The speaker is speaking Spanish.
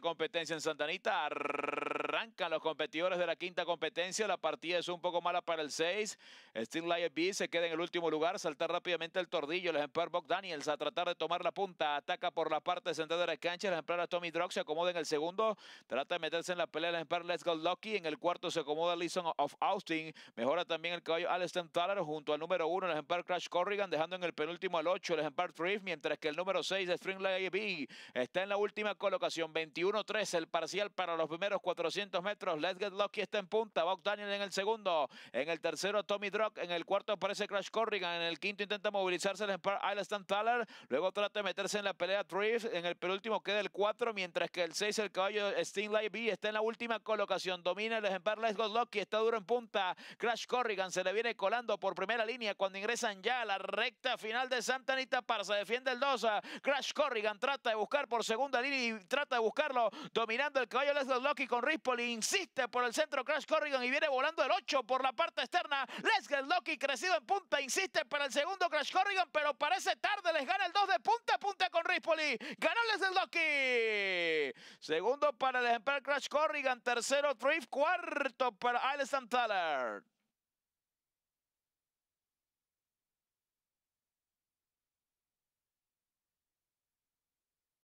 competencia en Santanita. Arrancan los competidores de la quinta competencia. La partida es un poco mala para el 6. Steel B se queda en el último lugar. Saltar rápidamente el tordillo. El ejemplar Bob Daniels a tratar de tomar la punta. Ataca por la parte central de la cancha. El ejemplar Tommy Drock se acomoda en el segundo. Trata de meterse en la pelea. El ejemplar Let's Go Lucky. En el cuarto se acomoda Lison of Austin. Mejora también el caballo Alistair Thaler junto al número 1. El ejemplar Crash Corrigan dejando en el penúltimo al 8. El ejemplar Thrift. Mientras que el número 6 de String B está en la última colocación 21. 1-3, el parcial para los primeros 400 metros. Let's Get Lucky está en punta. Bob Daniel en el segundo. En el tercero, Tommy Drock. En el cuarto aparece Crash Corrigan. En el quinto intenta movilizarse el Empire Island Taller. Luego trata de meterse en la pelea Trees En el penúltimo queda el 4, mientras que el 6, el caballo Light B, está en la última colocación. Domina el Empire Let's Get Lucky. Está duro en punta. Crash Corrigan se le viene colando por primera línea cuando ingresan ya a la recta final de Santa Anita se Defiende el 2. Crash Corrigan trata de buscar por segunda línea y trata de buscar Dominando el caballo Get Lucky con Rispoli. Insiste por el centro Crash Corrigan y viene volando el 8 por la parte externa. Get Lucky, crecido en punta. Insiste para el segundo Crash Corrigan, pero parece tarde. Les gana el 2 de punta a punta con Rispoli. Ganó Get Lucky. Segundo para el ejemplar Crash Corrigan. Tercero Thrift. Cuarto para Alison Tallard.